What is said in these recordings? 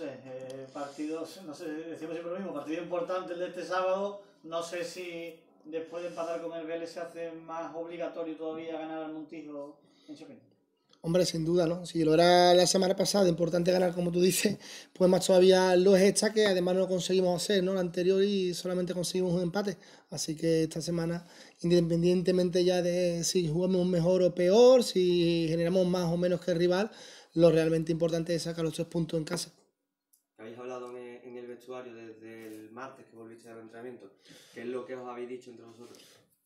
Eh, partidos, no sé, decimos siempre lo mismo, partido importante el de este sábado, no sé si después de empatar con el Vélez se hace más obligatorio todavía ganar al Montijo en Hombre, sin duda, ¿no? Si lo era la semana pasada, importante ganar, como tú dices, pues más todavía lo es esta, que además no conseguimos hacer, ¿no? La anterior y solamente conseguimos un empate. Así que esta semana, independientemente ya de si jugamos mejor o peor, si generamos más o menos que el rival, lo realmente importante es sacar los tres puntos en casa hablado e, en el vestuario desde el martes que volviste al entrenamiento? ¿Qué es lo que os habéis dicho entre vosotros?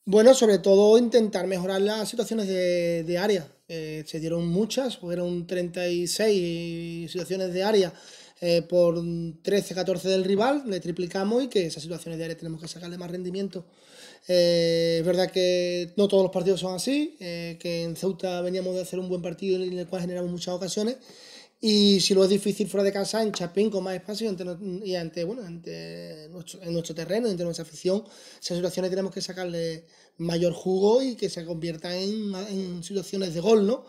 Bueno, sobre todo intentar mejorar las situaciones de, de área. Eh, se dieron muchas, fueron 36 situaciones de área eh, por 13-14 del rival, le triplicamos y que esas situaciones de área tenemos que sacarle más rendimiento. Eh, es verdad que no todos los partidos son así, que en Ceuta veníamos de hacer un buen partido en el cual generamos muchas ocasiones y si lo es difícil fuera de casa, en Chapín, con más espacio y ante, bueno, ante nuestro, en nuestro terreno, ante nuestra afición, esas situaciones tenemos que sacarle mayor jugo y que se convierta en, en situaciones de gol, ¿no?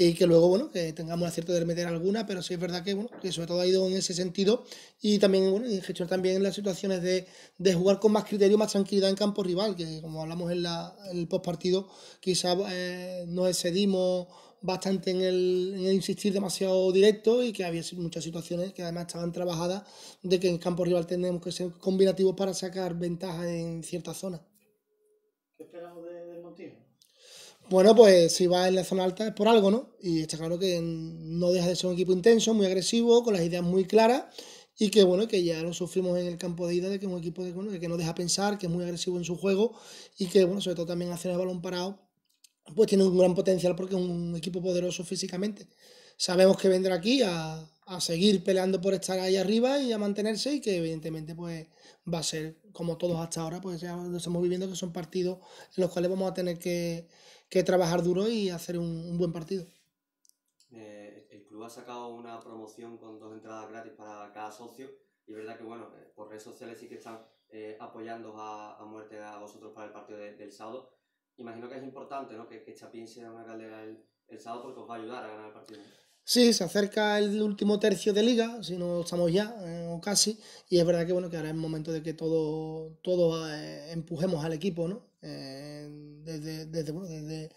y que luego, bueno, que tengamos acierto de meter alguna, pero sí es verdad que, bueno, que sobre todo ha ido en ese sentido y también, bueno, en gestionar también las situaciones de, de, jugar con más criterio, más tranquilidad en campo rival, que como hablamos en, la, en el postpartido, partido, quizás eh, nos excedimos bastante en el, insistir demasiado directo y que había muchas situaciones que además estaban trabajadas de que en el campo rival tenemos que ser combinativos para sacar ventaja en ciertas zonas. ¿Qué esperamos del Montijo? Bueno, pues si va en la zona alta es por algo, ¿no? Y está claro que no deja de ser un equipo intenso, muy agresivo, con las ideas muy claras y que bueno, que ya lo sufrimos en el campo de ida, de que es un equipo que, que no deja pensar, que es muy agresivo en su juego y que bueno, sobre todo también hace el balón parado pues tiene un gran potencial porque es un equipo poderoso físicamente. Sabemos que vendrá aquí a, seguir peleando por estar ahí arriba y a mantenerse y que evidentemente pues va a ser como todos hasta ahora, pues ya lo estamos viviendo que son partidos en los cuales vamos a tener que, trabajar duro y hacer un, buen partido. Eh, el club ha sacado una promoción con dos entradas gratis para cada socio y es verdad que bueno, eh, por redes sociales sí que están eh, apoyando a, muerte a vosotros para el partido del sábado imagino que es importante ¿no? que, que Chapín sea una caldera el, sábado porque os va a ayudar a ganar el partido. Sí, se acerca el último tercio de liga, si no estamos ya, eh, o casi, y es verdad que bueno, que ahora es el momento de que todos todo eh, empujemos al equipo, ¿no? Eh, desde, desde, desde,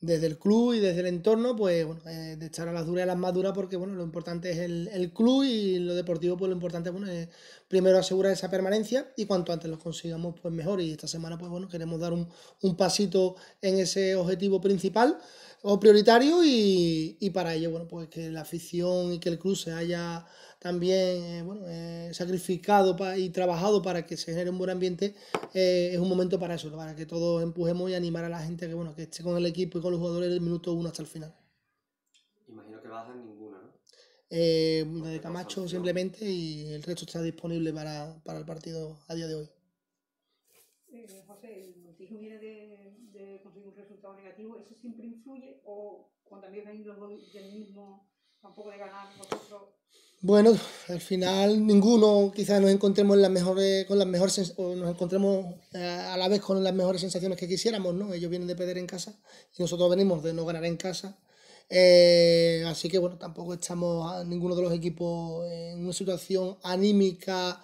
desde el club y desde el entorno, pues bueno, eh, de echar a las duras y a las más duras, porque bueno, lo importante es el, club y lo deportivo, pues lo importante bueno, es primero asegurar esa permanencia y cuanto antes los consigamos, pues mejor. Y esta semana, pues bueno, queremos dar un, pasito en ese objetivo principal o prioritario y, y para ello, bueno, pues que la afición y que el club se haya también eh, eh, sacrificado y trabajado para que se genere un buen ambiente, eh, es un momento para eso, para que todos empujemos y animar a la gente que bueno que esté con el equipo y con los jugadores del minuto uno hasta el final. Imagino que bajan ninguna, ¿no? Eh, de Camacho simplemente y el resto está disponible para, el partido a día de hoy. José, el motivo viene de, conseguir un resultado negativo, ¿eso siempre influye o cuando también venís los del mismo, tampoco de ganar vosotros? Bueno, al final ninguno, quizás nos encontremos las mejores, eh, con las mejores nos encontremos eh, a la vez con las mejores sensaciones que quisiéramos, ¿no? Ellos vienen de perder en casa y nosotros venimos de no ganar en casa. Eh, así que bueno, tampoco estamos a ninguno de los equipos en una situación anímica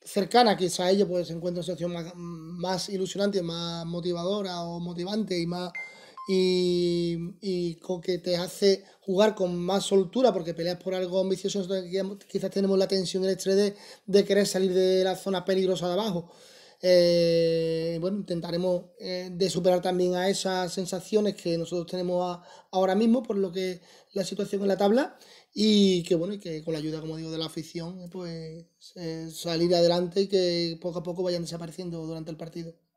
cercana, quizás a ellos pues se encuentra una situación más ilusionante, más motivadora o motivante y más y, con que te hace jugar con más soltura porque peleas por algo ambicioso, quizás tenemos la tensión en el 3 de querer salir de la zona peligrosa de abajo. Eh, bueno, intentaremos eh, de superar también a esas sensaciones que nosotros tenemos ahora mismo por lo que la situación en la tabla y que bueno, y que con la ayuda, como digo, de la afición, pues eh, salir adelante y que poco a poco vayan desapareciendo durante el partido.